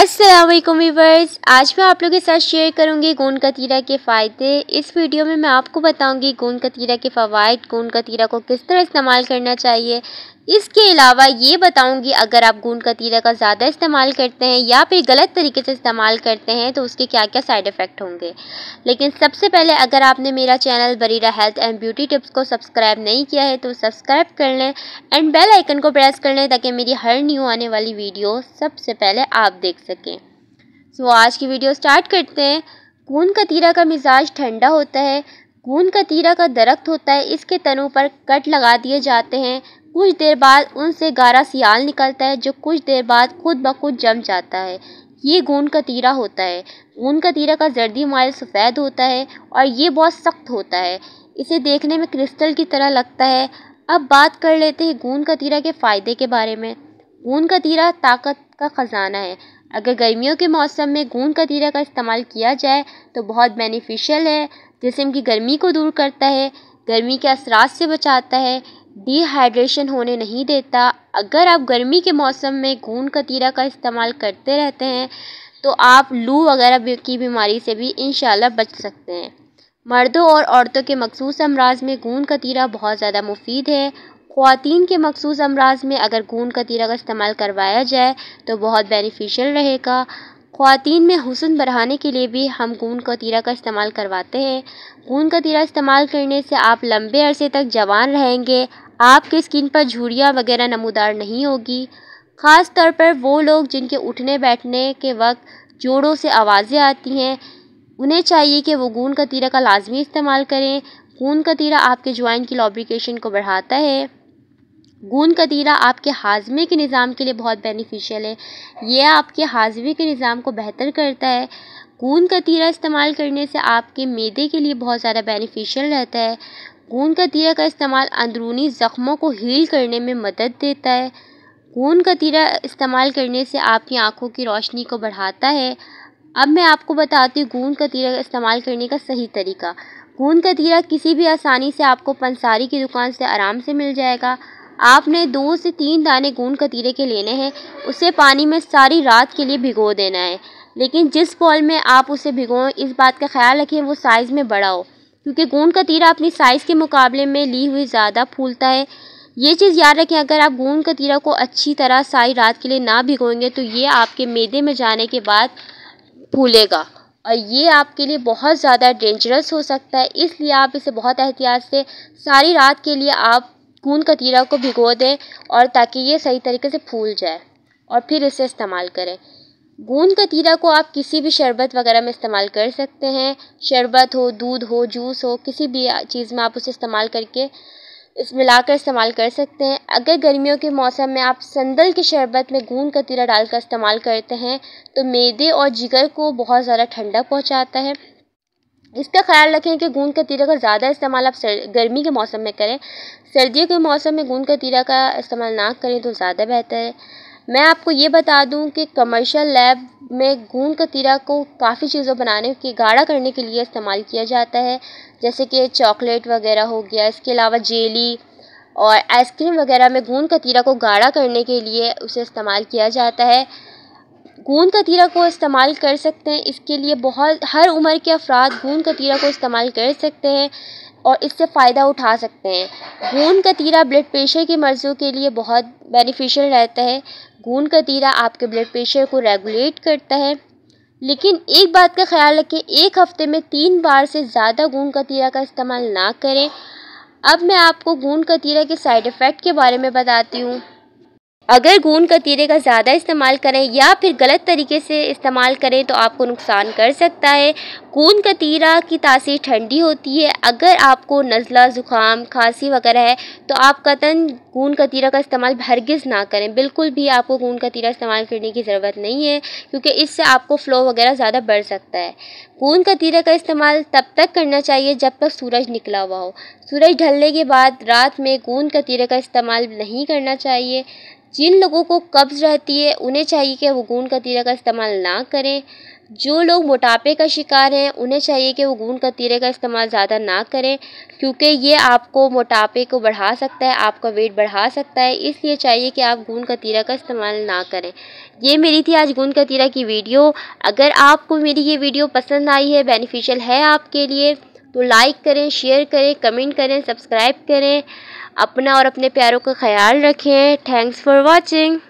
Aslam viewers आज मैं आप लोगों के साथ शेयर करूंगी गोंद कतीरा के फ़ायदे इस वीडियो में मैं आपको बताऊंगी गोंद कतीरा के फ़वाद गोंद कतीरा को किस तरह इस्तेमाल करना चाहिए इसके अलावा ये बताऊंगी अगर आप गूंद का तीरा का ज़्यादा इस्तेमाल करते हैं या फिर गलत तरीके से इस्तेमाल करते हैं तो उसके क्या क्या साइड इफ़ेक्ट होंगे लेकिन सबसे पहले अगर आपने मेरा channel Bareera health and beauty tips को सब्सक्राइब नहीं किया है तो सब्सक्राइब कर लें एंड बेल आइकन को प्रेस कर लें ताकि मेरी हर न्यू आने वाली वीडियो सबसे पहले आप देख सकें सो आज की वीडियो स्टार्ट करते हैं गूंद का तीरा का मिजाज ठंडा होता है गूंद का तीरा का दरख्त होता है इसके तनों पर कट लगा दिए जाते हैं कुछ देर बाद उनसे गारा सियाल निकलता है जो कुछ देर बाद खुद ब खुद जम जाता है ये का तीरा होता है का तीरा का जर्दी माइल सफ़ेद होता है और ये बहुत सख्त होता है इसे देखने में क्रिस्टल की तरह लगता है अब बात कर लेते हैं गूंद तीरा के फ़ायदे के बारे में का तीरा ताकत का ख़जाना है अगर गर्मियों के मौसम में गूंद तीरा का इस्तेमाल किया जाए तो बहुत बेनिफिशियल है जिसम की गर्मी को दूर करता है गर्मी के असरात से बचाता है डिहाइड्रेशन होने नहीं देता अगर आप गर्मी के मौसम में का कतीरा का इस्तेमाल करते रहते हैं तो आप लू वगैरह की बीमारी से भी इन बच सकते हैं मर्दों और औरतों के मखसूस अमराज में का कतीरा बहुत ज़्यादा मुफीद है खुतिन के मखसूस अमराज में अगर का कतीरा का इस्तेमाल करवाया जाए तो बहुत बेनिफिशियल रहेगा खुवान में हुसन बढ़ाने के लिए भी हम का कतीरा का इस्तेमाल करवाते हैं का कतीरा इस्तेमाल करने से आप लंबे अरसे तक जवान रहेंगे आपके स्किन पर झुरियाँ वगैरह नमूदार नहीं होगी ख़ास तौर पर वो लोग जिनके उठने बैठने के वक्त जोड़ों से आवाज़ें आती हैं उन्हें चाहिए कि वो गूंद तीरा का लाजमी इस्तेमाल करें का तीरा आपके ज्वाइन की लॉब्रिकेशन को बढ़ाता है गूंद तीरा आपके हाजमे के निज़ाम के लिए बहुत बेनिफिशियल है यह आपके हाजमे के निज़ाम को बेहतर करता है गूंद तीरा इस्तेमाल करने से आपके मैदे के लिए बहुत ज़्यादा बेनिफिशियल रहता है खून का का इस्तेमाल अंदरूनी ज़ख्मों को हील करने में मदद देता है का तीरा इस्तेमाल करने से आपकी आँखों की रोशनी को बढ़ाता है अब मैं आपको बताती हूँ का कतीरा का इस्तेमाल करने का सही तरीका का तीरा किसी भी आसानी से आपको पंसारी की दुकान से आराम से मिल जाएगा आपने दो से तीन दाने का तीरे के लेने हैं उसे पानी में सारी रात के लिए भिगो देना है लेकिन जिस बॉल में आप उसे भिगोएं इस बात का ख्याल रखें वो साइज़ में बड़ा हो क्योंकि गोंद का तीरा अपनी साइज़ के मुकाबले में ली हुई ज़्यादा फूलता है ये चीज़ याद रखें अगर आप गोंद का तीरा को अच्छी तरह सारी रात के लिए ना भिगोएंगे तो ये आपके मैदे में जाने के बाद फूलेगा और ये आपके लिए बहुत ज़्यादा डेंजरस हो सकता है इसलिए आप इसे बहुत एहतियात से सारी रात के लिए आप गूंद तीरा को भिगो दें और ताकि ये सही तरीके से फूल जाए और फिर इसे इस्तेमाल करें गोंद कतीरा को आप किसी भी शरबत वगैरह में इस्तेमाल कर सकते हैं शरबत हो दूध हो जूस हो किसी भी चीज़ में आप उसे इस्तेमाल करके इस मिलाकर इस्तेमाल कर सकते हैं अगर गर्मियों के मौसम में आप संदल के शरबत में गूंद कतीरा डालकर इस्तेमाल करते हैं तो मैदे और जिगर को बहुत ज़्यादा ठंडक पहुँचाता है इसका ख्याल रखें कि गूंद कतीरा का ज़्यादा इस्तेमाल आप गर्मी के मौसम में करें सर्दियों के मौसम में गूंद कतीरा का इस्तेमाल ना करें तो ज़्यादा बेहतर है मैं आपको ये बता दूं कि कमर्शियल लैब में गूंद कतीरा को काफ़ी चीज़ों बनाने की गाढ़ा करने के लिए इस्तेमाल किया जाता है जैसे कि चॉकलेट वगैरह हो गया इसके अलावा जेली और आइसक्रीम वगैरह में गूंद कतीरा को गाढ़ा करने के लिए उसे इस्तेमाल किया जाता है गूंद कतीरा को इस्तेमाल कर सकते हैं इसके लिए बहुत हर उम्र के अफराद गूंद कतीरा को इस्तेमाल कर सकते हैं और इससे फ़ायदा उठा सकते हैं गूंद कतीरा ब्लड प्रेशर के मर्ज़ों के लिए बहुत बेनिफिशियल रहता है सुकून का तीरा आपके ब्लड प्रेशर को रेगुलेट करता है लेकिन एक बात का ख्याल रखें एक हफ्ते में तीन बार से ज़्यादा गूंद का तीरा का इस्तेमाल ना करें अब मैं आपको गूंद का तीरा के साइड इफ़ेक्ट के बारे में बताती हूँ अगर गूंद कतीरे का ज़्यादा इस्तेमाल करें या फिर गलत तरीके से इस्तेमाल करें तो आपको नुकसान कर सकता है गूंद कतीरा की तासीर ठंडी होती है अगर आपको नज़ला ज़ुकाम खांसी वगैरह है तो आप कतन गूंद कतीरा का इस्तेमाल भरगिज़ ना करें बिल्कुल भी आपको गूंद कतीरा इस्तेमाल करने की ज़रूरत नहीं है क्योंकि इससे आपको फ़्लो वगैरह ज़्यादा बढ़ सकता है गूंद कतीरा का इस्तेमाल तब तक करना चाहिए जब तक सूरज निकला हुआ हो सूरज ढलने के बाद रात में गूंद कतीरे का इस्तेमाल नहीं करना चाहिए जिन लोगों को कब्ज़ रहती है उन्हें चाहिए कि वो गूंद तीरा का इस्तेमाल ना करें जो लोग मोटापे का शिकार हैं उन्हें चाहिए कि वो गूंद कतीरे का इस्तेमाल ज़्यादा ना करें क्योंकि ये आपको मोटापे को बढ़ा सकता है आपका वेट बढ़ा सकता है इसलिए चाहिए कि आप गूंद तीरा का इस्तेमाल ना करें ये मेरी थी आज गूंद तीरा की वीडियो अगर आपको मेरी ये वीडियो पसंद आई है बेनिफिशियल है आपके लिए तो लाइक करें शेयर करें कमेंट करें सब्सक्राइब करें अपना और अपने प्यारों का ख्याल रखें थैंक्स फॉर वॉचिंग